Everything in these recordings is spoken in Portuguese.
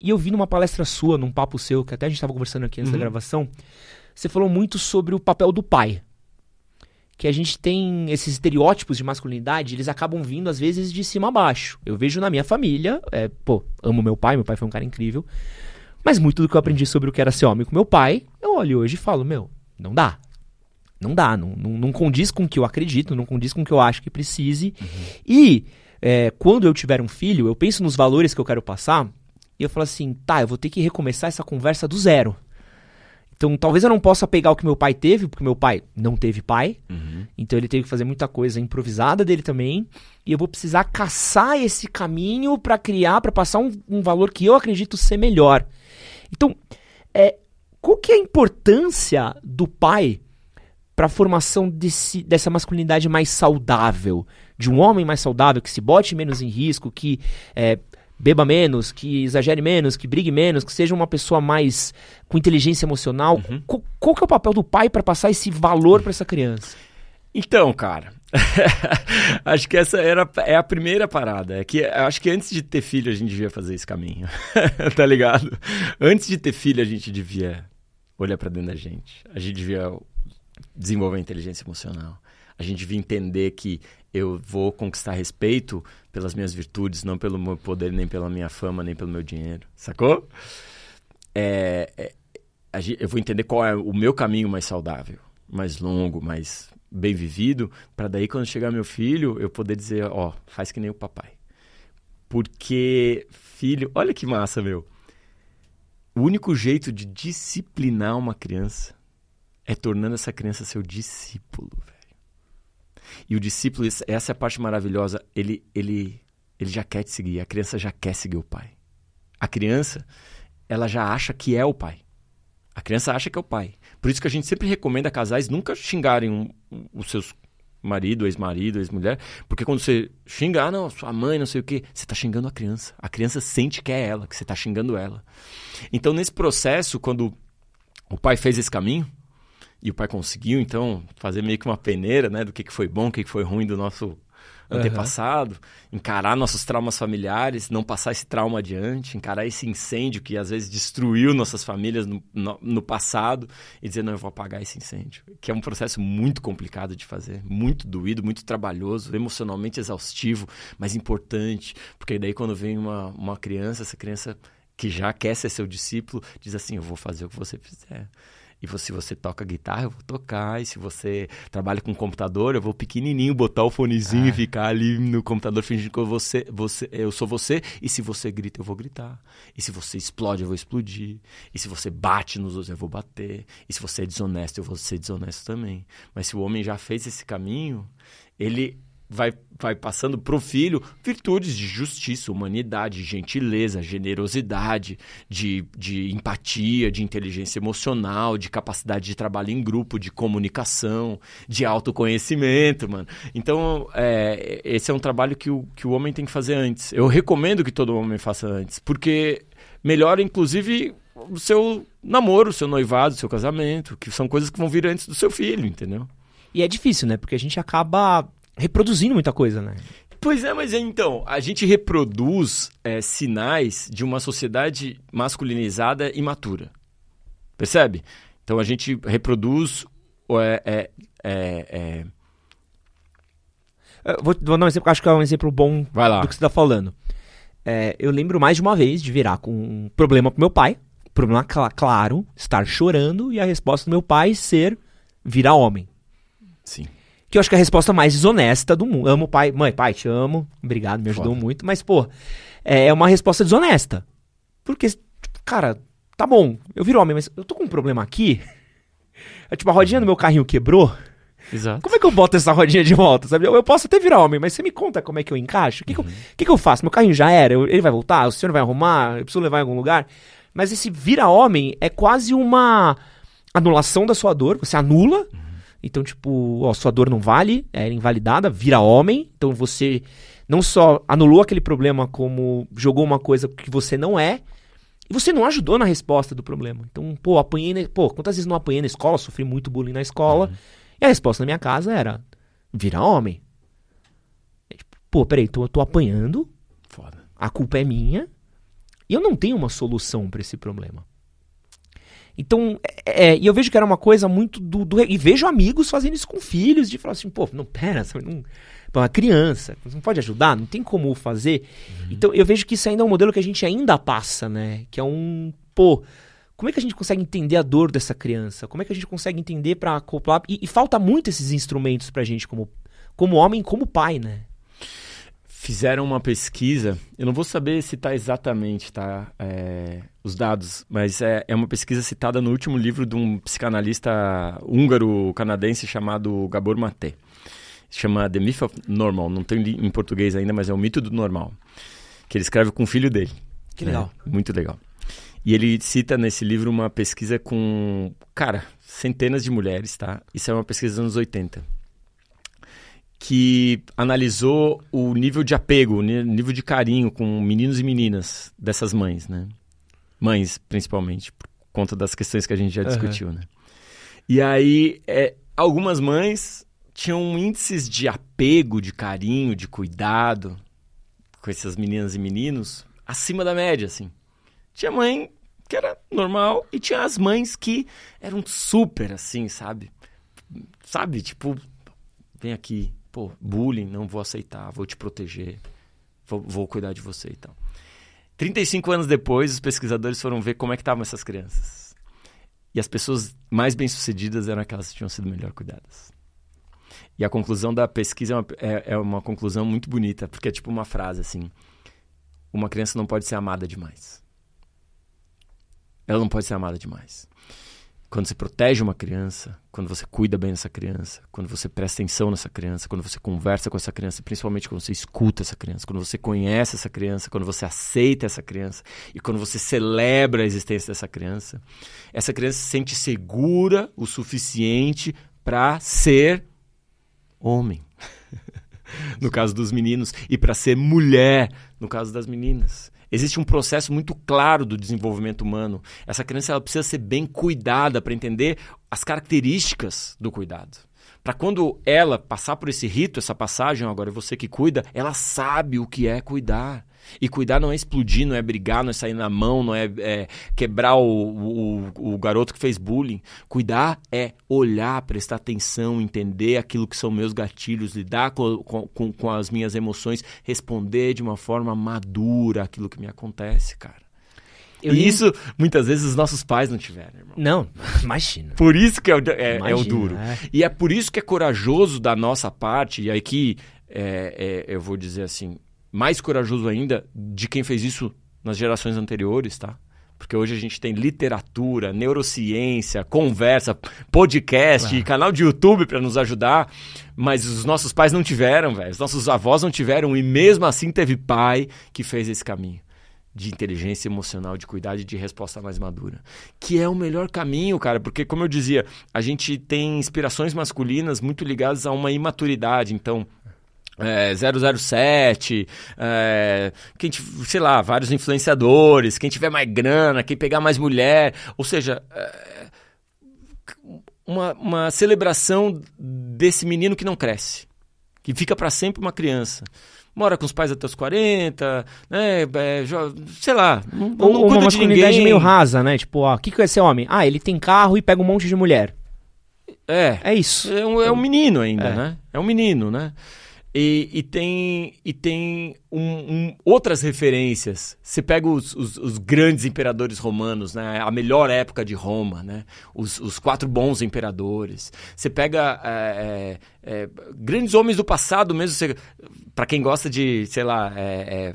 E eu vi numa palestra sua, num papo seu, que até a gente estava conversando aqui antes uhum. da gravação, você falou muito sobre o papel do pai. Que a gente tem esses estereótipos de masculinidade, eles acabam vindo às vezes de cima a baixo. Eu vejo na minha família, é, pô, amo meu pai, meu pai foi um cara incrível. Mas muito do que eu aprendi sobre o que era ser homem com meu pai, eu olho hoje e falo, meu, não dá. Não dá, não, não, não condiz com o que eu acredito, não condiz com o que eu acho que precise. Uhum. E é, quando eu tiver um filho, eu penso nos valores que eu quero passar e eu falo assim, tá, eu vou ter que recomeçar essa conversa do zero. Então, talvez eu não possa pegar o que meu pai teve, porque meu pai não teve pai. Uhum. Então, ele teve que fazer muita coisa improvisada dele também. E eu vou precisar caçar esse caminho para criar, para passar um, um, valor que eu acredito ser melhor. Então, é, qual que é a importância do pai para a formação desse, dessa masculinidade mais saudável? De um homem mais saudável, que se bote menos em risco, que é, beba menos, que exagere menos, que brigue menos, que seja uma pessoa mais com inteligência emocional. Uhum. Qual, qual, que é o papel do pai para passar esse valor para essa criança? Então, cara, acho que essa era, é a primeira parada. É que é, acho que antes de ter filho a gente devia fazer esse caminho, tá ligado? Antes de ter filho a gente devia olhar para dentro da gente. A gente devia desenvolver inteligência emocional. A gente devia entender que eu vou conquistar respeito pelas minhas virtudes, não pelo meu poder, nem pela minha fama, nem pelo meu dinheiro. Sacou? É, é, eu vou entender qual é o meu caminho mais saudável, mais longo, mais bem vivido, para daí quando chegar meu filho, eu poder dizer, ó, oh, faz que nem o papai. Porque filho, olha que massa, meu. O único jeito de disciplinar uma criança é tornando essa criança seu discípulo, velho. E o discípulo, essa é a parte maravilhosa, ele, ele, ele já quer te seguir, a criança já quer seguir o pai. A criança, ela já acha que é o pai. A criança acha que é o pai. Por isso que a gente sempre recomenda casais nunca xingarem um, um, os seus marido, ex-marido, ex-mulher, porque quando você xinga, ah, não, sua mãe, não sei o quê, você está xingando a criança. A criança sente que é ela, que você está xingando ela. Então, nesse processo, quando o pai fez esse caminho, e o pai conseguiu, então, fazer meio que uma peneira, né? Do que, que foi bom, o que, que foi ruim do nosso antepassado, uhum. encarar nossos traumas familiares, não passar esse trauma adiante, encarar esse incêndio que às vezes destruiu nossas famílias no, no, no, passado e dizer, não, eu vou apagar esse incêndio. Que é um processo muito complicado de fazer, muito doído, muito trabalhoso, emocionalmente exaustivo, mas importante, porque daí quando vem uma, uma criança, essa criança que já quer ser seu discípulo, diz assim, eu vou fazer o que você fizer. E se você toca guitarra, eu vou tocar. E se você trabalha com computador, eu vou pequenininho botar o fonezinho ah. e ficar ali no computador fingindo que eu, você, eu sou você. E se você grita, eu vou gritar. E se você explode, eu vou explodir. E se você bate nos outros, eu vou bater. E se você é desonesto, eu vou ser desonesto também. Mas se o homem já fez esse caminho, ele vai, vai passando para o filho virtudes de justiça, humanidade, gentileza, generosidade, de, de empatia, de inteligência emocional, de capacidade de trabalho em grupo, de comunicação, de autoconhecimento, mano. Então, é, esse é um trabalho que o, que o homem tem que fazer antes. Eu recomendo que todo homem faça antes, porque melhora, inclusive, o seu namoro, o seu noivado, o seu casamento, que são coisas que vão vir antes do seu filho, entendeu? E é difícil, né? Porque a gente acaba reproduzindo muita coisa, né? Pois é, mas é, então, a gente reproduz é, sinais de uma sociedade masculinizada e matura. Percebe? Então a gente reproduz. É, é, é, é. vou, vou, dar um exemplo, acho que é um exemplo bom do que você está falando. eu lembro mais de uma vez de virar com um problema pro meu pai. Problema cl claro, estar chorando, e a resposta do meu pai ser virar homem. Sim que eu acho que é a resposta mais desonesta do mundo. Amo pai, mãe, pai, te amo, obrigado, me ajudou Foda. muito, mas, pô, é, é uma resposta desonesta. Porque, cara, tá bom, eu viro homem, mas eu tô com um problema aqui. É tipo, a rodinha do meu carrinho quebrou. Exato. Como é que eu boto essa rodinha de volta? Sabe? Eu, eu posso até virar homem, mas você me conta como é que eu encaixo? O que, uhum. que, eu, uhum. que, que eu faço? Meu carrinho já era, eu, ele vai voltar, o senhor vai arrumar, eu preciso levar em algum lugar. Mas esse vira homem é quase uma anulação da sua dor, você anula. Uhum então, tipo, ó, sua dor não vale, é invalidada, vira homem. Então você não só anulou aquele problema, como jogou uma coisa que você não é. E você não ajudou na resposta do problema. Então, pô, apanhei. Na... Pô, quantas vezes não apanhei na escola? Sofri muito bullying na escola. Uhum. E a resposta na minha casa era: vira homem. É, tipo, pô, peraí, tô, eu tô apanhando. Foda. A culpa é minha. E eu não tenho uma solução para esse problema. Então, é, é, e eu vejo que era uma coisa muito do, do, E vejo amigos fazendo isso com filhos, de falar assim, pô, não, pera, sabe, não, pô, uma criança, não pode ajudar, não tem como fazer. Uhum. Então, eu vejo que isso ainda é um modelo que a gente ainda passa, né? Que é um, pô, como é que a gente consegue entender a dor dessa criança? Como é que a gente consegue entender para acoplar? E, e, falta muito esses instrumentos pra gente como, como homem, como pai, né? fizeram uma pesquisa, eu não vou saber citar exatamente tá, é, os dados, mas é, é uma pesquisa citada no último livro de um psicanalista húngaro-canadense chamado Gabor Maté. Chama The Myth of Normal, não tem em português ainda, mas é o mito do normal, que ele escreve com o filho dele. Que legal. É, muito legal. E ele cita nesse livro uma pesquisa com, cara, centenas de mulheres, tá? Isso é uma pesquisa dos anos 80 que analisou o nível de apego, o nível de carinho com meninos e meninas dessas mães, né? Mães, principalmente, por conta das questões que a gente já uhum. discutiu, né? E aí, é, algumas mães tinham índices de apego, de carinho, de cuidado com essas meninas e meninos acima da média, assim. Tinha mãe que era normal e tinha as mães que eram super, assim, sabe? Sabe? Tipo, vem aqui, Pô, bullying, não vou aceitar, vou te proteger, vou, vou cuidar de você então. e tal. 35 anos depois, os pesquisadores foram ver como é que estavam essas crianças. E as pessoas mais bem-sucedidas eram aquelas que tinham sido melhor cuidadas. E a conclusão da pesquisa é uma, é, é uma conclusão muito bonita, porque é tipo uma frase assim: Uma criança não pode ser amada demais. Ela não pode ser amada demais. Quando você protege uma criança, quando você cuida bem dessa criança, quando você presta atenção nessa criança, quando você conversa com essa criança, principalmente quando você escuta essa criança, quando você conhece essa criança, quando você aceita essa criança e quando você celebra a existência dessa criança, essa criança se sente segura o suficiente para ser homem. no caso dos meninos, e para ser mulher, no caso das meninas. Existe um processo muito claro do desenvolvimento humano. Essa criança ela precisa ser bem cuidada para entender as características do cuidado. Para quando ela passar por esse rito, essa passagem, agora é você que cuida, ela sabe o que é cuidar. E cuidar não é explodir, não é brigar, não é sair na mão, não é, é quebrar o, o, o, garoto que fez bullying. Cuidar é olhar, prestar atenção, entender aquilo que são meus gatilhos, lidar com, com, com as minhas emoções, responder de uma forma madura aquilo que me acontece, cara. Eu e isso, muitas vezes, os nossos pais não tiveram, irmão. Não, imagina. Por isso que é, é, imagina, é o duro. É. E é por isso que é corajoso da nossa parte, e aqui é, é, eu vou dizer assim, mais corajoso ainda de quem fez isso nas gerações anteriores, tá? Porque hoje a gente tem literatura, neurociência, conversa, podcast, ah. canal de YouTube para nos ajudar. Mas os nossos pais não tiveram, velho. Os nossos avós não tiveram. E mesmo assim teve pai que fez esse caminho de inteligência emocional, de cuidado e de resposta mais madura. Que é o melhor caminho, cara, porque, como eu dizia, a gente tem inspirações masculinas muito ligadas a uma imaturidade. Então, é, 007, é, quem, sei lá, vários influenciadores, quem tiver mais grana, quem pegar mais mulher, ou seja, é, uma, uma celebração desse menino que não cresce que fica para sempre uma criança. Mora com os pais até os 40, né? É, sei lá. Não, Ou não uma masculinidade meio rasa, né? Tipo, ó, o que, que é esse homem? Ah, ele tem carro e pega um monte de mulher. É. É isso. É um, é um é. menino ainda, é. né? É um menino, né? E, e, tem, e tem um, um, outras referências. Você pega os, os, os, grandes imperadores romanos, né? a melhor época de Roma, né? os, os quatro bons imperadores. Você pega é, é, é grandes homens do passado mesmo. Para quem gosta de, sei lá, é, é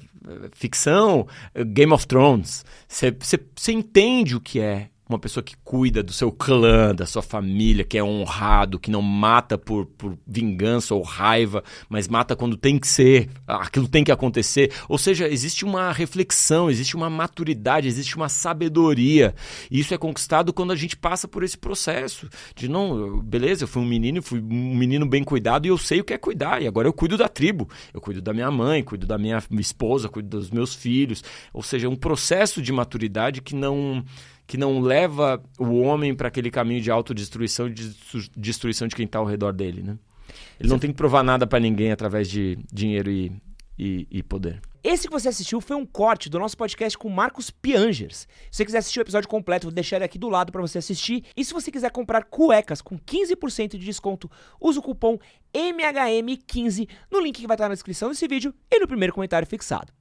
ficção, Game of Thrones. Você entende o que é uma pessoa que cuida do seu clã, da sua família, que é honrado, que não mata por, por vingança ou raiva, mas mata quando tem que ser, ah, aquilo tem que acontecer. Ou seja, existe uma reflexão, existe uma maturidade, existe uma sabedoria. E isso é conquistado quando a gente passa por esse processo de não, beleza, eu fui um menino, fui um menino bem cuidado e eu sei o que é cuidar, e agora eu cuido da tribo, eu cuido da minha mãe, cuido da minha esposa, cuido dos meus filhos. Ou seja, um processo de maturidade que não que não leva o homem para aquele caminho de autodestruição e de destruição de quem está ao redor dele, né? Ele Sim. não tem que provar nada para ninguém através de dinheiro e, e, e poder. Esse que você assistiu foi um corte do nosso podcast com Marcos Piangers. Se você quiser assistir o episódio completo, vou deixar ele aqui do lado para você assistir. E se você quiser comprar cuecas com 15% de desconto, use o cupom MHM15 no link que vai estar na descrição desse vídeo e no primeiro comentário fixado.